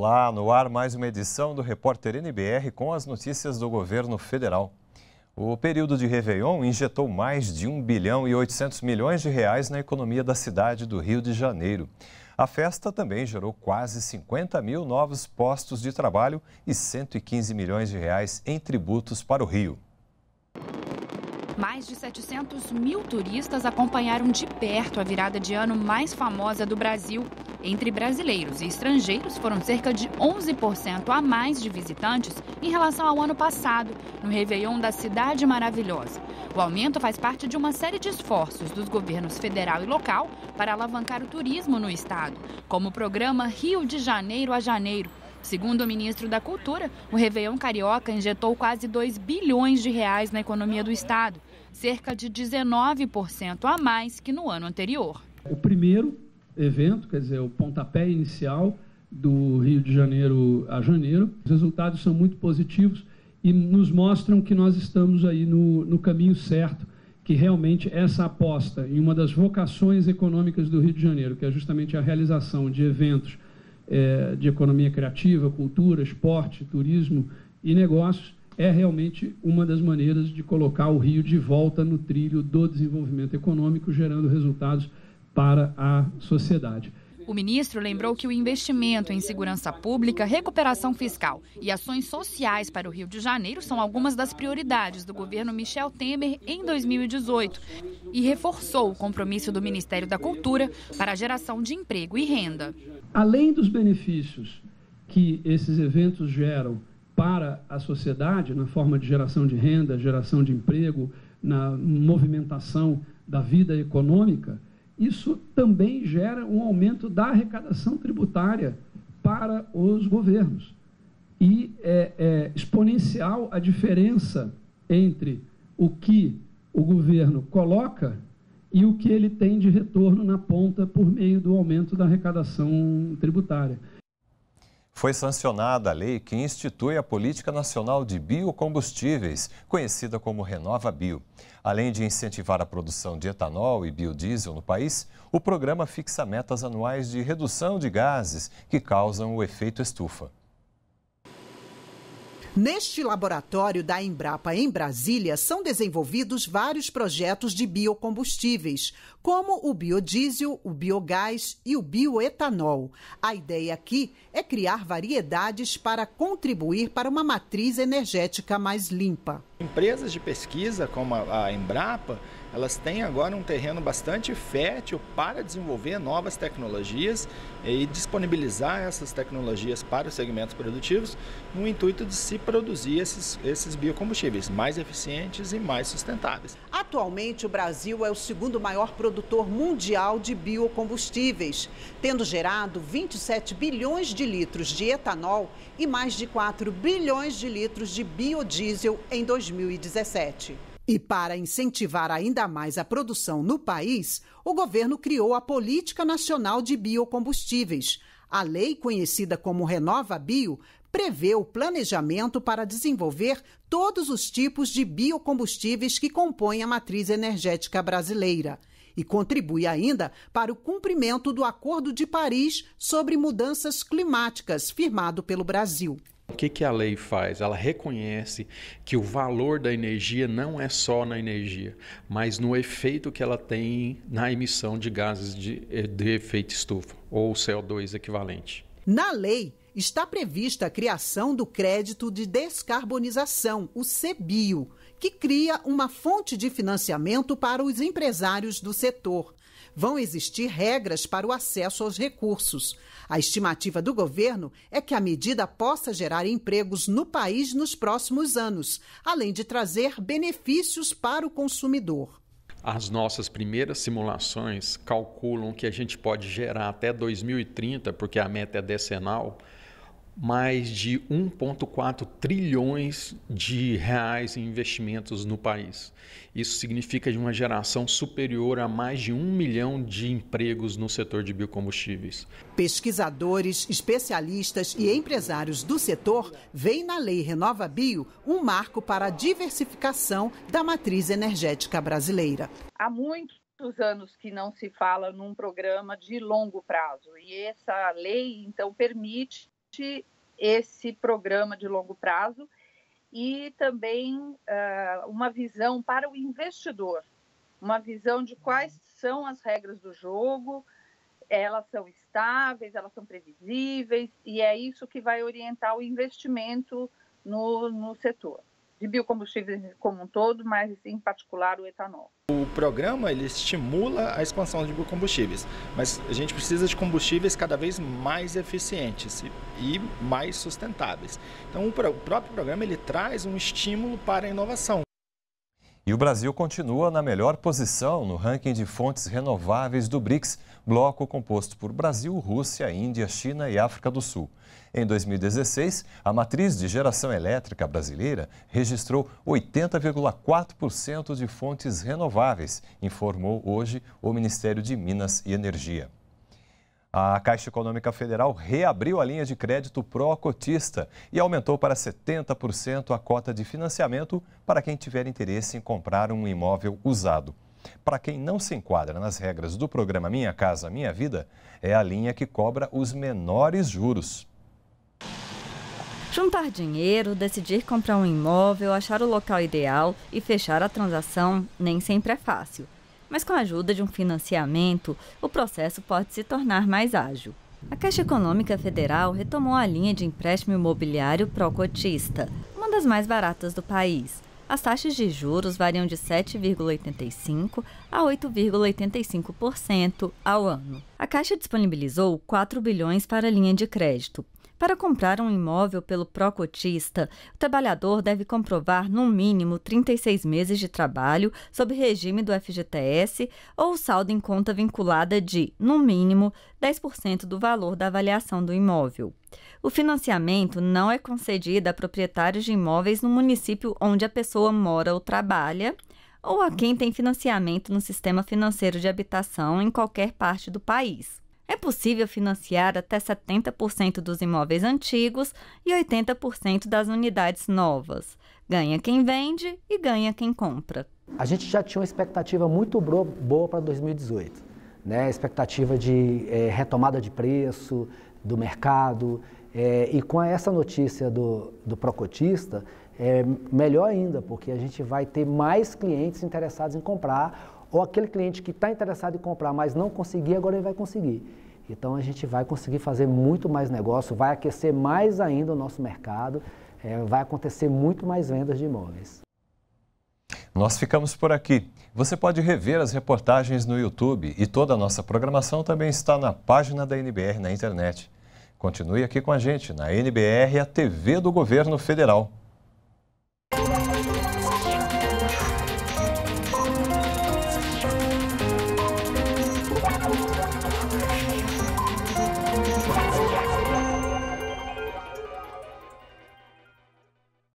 Olá, no ar mais uma edição do Repórter NBR com as notícias do governo federal. O período de Réveillon injetou mais de 1 bilhão e 800 milhões de reais na economia da cidade do Rio de Janeiro. A festa também gerou quase 50 mil novos postos de trabalho e 115 milhões de reais em tributos para o Rio. Mais de 700 mil turistas acompanharam de perto a virada de ano mais famosa do Brasil. Entre brasileiros e estrangeiros, foram cerca de 11% a mais de visitantes em relação ao ano passado, no Réveillon da Cidade Maravilhosa. O aumento faz parte de uma série de esforços dos governos federal e local para alavancar o turismo no estado, como o programa Rio de Janeiro a Janeiro Segundo o ministro da Cultura, o Réveillon Carioca injetou quase 2 bilhões de reais na economia do Estado, cerca de 19% a mais que no ano anterior. O primeiro evento, quer dizer, o pontapé inicial do Rio de Janeiro a janeiro, os resultados são muito positivos e nos mostram que nós estamos aí no, no caminho certo que realmente essa aposta em uma das vocações econômicas do Rio de Janeiro, que é justamente a realização de eventos é, de economia criativa, cultura, esporte, turismo e negócios, é realmente uma das maneiras de colocar o Rio de volta no trilho do desenvolvimento econômico, gerando resultados para a sociedade. O ministro lembrou que o investimento em segurança pública, recuperação fiscal e ações sociais para o Rio de Janeiro são algumas das prioridades do governo Michel Temer em 2018 e reforçou o compromisso do Ministério da Cultura para a geração de emprego e renda. Além dos benefícios que esses eventos geram para a sociedade, na forma de geração de renda, geração de emprego, na movimentação da vida econômica, isso também gera um aumento da arrecadação tributária para os governos. E é, é exponencial a diferença entre o que o governo coloca e o que ele tem de retorno na ponta por meio do aumento da arrecadação tributária foi sancionada a lei que institui a Política Nacional de Biocombustíveis, conhecida como Renova Bio. Além de incentivar a produção de etanol e biodiesel no país, o programa fixa metas anuais de redução de gases que causam o efeito estufa. Neste laboratório da Embrapa em Brasília são desenvolvidos vários projetos de biocombustíveis, como o biodiesel, o biogás e o bioetanol. A ideia aqui é criar variedades para contribuir para uma matriz energética mais limpa. Empresas de pesquisa como a Embrapa, elas têm agora um terreno bastante fértil para desenvolver novas tecnologias e disponibilizar essas tecnologias para os segmentos produtivos no intuito de se produzir esses, esses biocombustíveis mais eficientes e mais sustentáveis. Atualmente, o Brasil é o segundo maior produtor mundial de biocombustíveis, tendo gerado 27 bilhões de litros de etanol e mais de 4 bilhões de litros de biodiesel em 2020. 2017. E para incentivar ainda mais a produção no país, o governo criou a Política Nacional de Biocombustíveis. A lei, conhecida como Renova Bio, prevê o planejamento para desenvolver todos os tipos de biocombustíveis que compõem a matriz energética brasileira e contribui ainda para o cumprimento do Acordo de Paris sobre Mudanças Climáticas, firmado pelo Brasil. O que, que a lei faz? Ela reconhece que o valor da energia não é só na energia, mas no efeito que ela tem na emissão de gases de, eh, de efeito estufa, ou CO2 equivalente. Na lei, está prevista a criação do crédito de descarbonização, o CBio, que cria uma fonte de financiamento para os empresários do setor vão existir regras para o acesso aos recursos. A estimativa do governo é que a medida possa gerar empregos no país nos próximos anos, além de trazer benefícios para o consumidor. As nossas primeiras simulações calculam que a gente pode gerar até 2030, porque a meta é decenal, mais de 1,4 trilhões de reais em investimentos no país. Isso significa uma geração superior a mais de um milhão de empregos no setor de biocombustíveis. Pesquisadores, especialistas e empresários do setor veem na Lei Renova Bio um marco para a diversificação da matriz energética brasileira. Há muito muitos anos que não se fala num programa de longo prazo e essa lei então permite discute esse programa de longo prazo e também uh, uma visão para o investidor, uma visão de quais são as regras do jogo, elas são estáveis, elas são previsíveis, e é isso que vai orientar o investimento no, no setor de biocombustíveis como um todo, mas em particular o etanol. O programa ele estimula a expansão de biocombustíveis, mas a gente precisa de combustíveis cada vez mais eficientes e mais sustentáveis. Então o próprio programa ele traz um estímulo para a inovação. E o Brasil continua na melhor posição no ranking de fontes renováveis do BRICS, bloco composto por Brasil, Rússia, Índia, China e África do Sul. Em 2016, a matriz de geração elétrica brasileira registrou 80,4% de fontes renováveis, informou hoje o Ministério de Minas e Energia. A Caixa Econômica Federal reabriu a linha de crédito pró-cotista e aumentou para 70% a cota de financiamento para quem tiver interesse em comprar um imóvel usado. Para quem não se enquadra nas regras do programa Minha Casa Minha Vida, é a linha que cobra os menores juros. Juntar dinheiro, decidir comprar um imóvel, achar o local ideal e fechar a transação nem sempre é fácil mas com a ajuda de um financiamento, o processo pode se tornar mais ágil. A Caixa Econômica Federal retomou a linha de empréstimo imobiliário pró-cotista, uma das mais baratas do país. As taxas de juros variam de 7,85% a 8,85% ao ano. A Caixa disponibilizou 4 bilhões para a linha de crédito, para comprar um imóvel pelo procotista, o trabalhador deve comprovar no mínimo 36 meses de trabalho sob regime do FGTS ou saldo em conta vinculada de, no mínimo, 10% do valor da avaliação do imóvel. O financiamento não é concedido a proprietários de imóveis no município onde a pessoa mora ou trabalha, ou a quem tem financiamento no sistema financeiro de habitação em qualquer parte do país. É possível financiar até 70% dos imóveis antigos e 80% das unidades novas. Ganha quem vende e ganha quem compra. A gente já tinha uma expectativa muito boa para 2018, né? expectativa de é, retomada de preço do mercado. É, e com essa notícia do, do Procotista, é melhor ainda, porque a gente vai ter mais clientes interessados em comprar ou aquele cliente que está interessado em comprar, mas não conseguia, agora ele vai conseguir. Então a gente vai conseguir fazer muito mais negócio, vai aquecer mais ainda o nosso mercado, é, vai acontecer muito mais vendas de imóveis. Nós ficamos por aqui. Você pode rever as reportagens no YouTube e toda a nossa programação também está na página da NBR na internet. Continue aqui com a gente na NBR, a TV do Governo Federal.